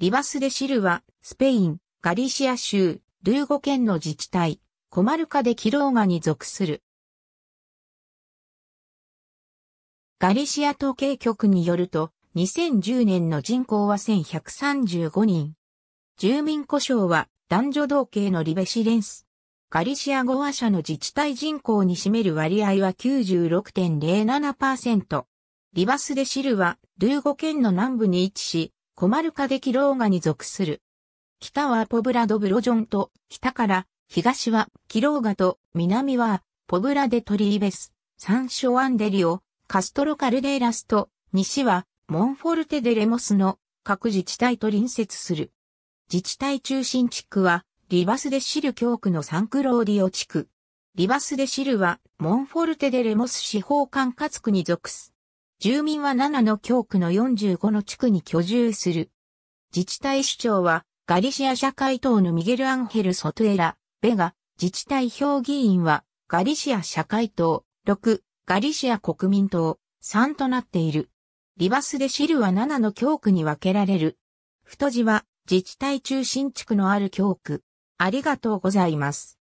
リバスデシルは、スペイン、ガリシア州、ルーゴ県の自治体、コマルカでキローガに属する。ガリシア統計局によると、2010年の人口は1135人。住民故障は男女同系のリベシレンス。ガリシア語話者の自治体人口に占める割合は96.07%。リバスデシルは、ルーゴ県の南部に位置し、コマルカ激ー河に属する。北はポブラ・ド・ブロジョンと、北から、東はキローガと、南はポブラ・デ・トリーベス、サン・ショアンデリオ、カストロ・カルデーラスと、西はモンフォルテ・デ・レモスの各自治体と隣接する。自治体中心地区は、リバス・デ・シル教区のサンクローディオ地区。リバス・デ・シルは、モンフォルテ・デ・レモス司法管轄区に属す。住民は7の教区の45の地区に居住する。自治体首長は、ガリシア社会党のミゲル・アンヘル・ソトエラ、ベガ、自治体評議員は、ガリシア社会党、6、ガリシア国民党、3となっている。リバスでシルは7の教区に分けられる。太字は、自治体中心地区のある教区。ありがとうございます。